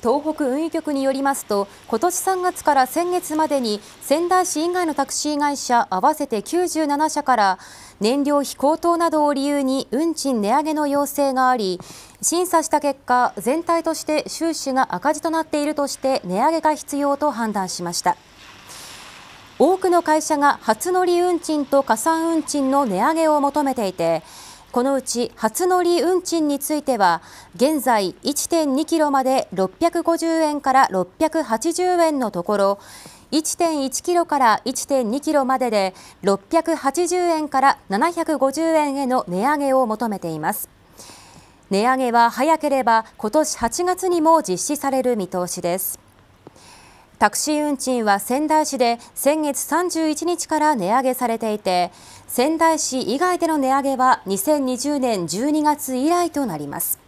東北運輸局によりますと今年3月から先月までに仙台市以外のタクシー会社合わせて97社から燃料費高騰などを理由に運賃値上げの要請があり審査した結果全体として収支が赤字となっているとして値上げが必要と判断しました。多くの会社が初乗り運賃と加算運賃の値上げを求めていてこのうち初乗り運賃については現在1.2キロまで650円から680円のところ1.1キロから1.2キロまでで680円から750円への値上げを求めています値上げは早ければ今年8月にも実施される見通しですタクシー運賃は仙台市で先月31日から値上げされていて仙台市以外での値上げは2020年12月以来となります。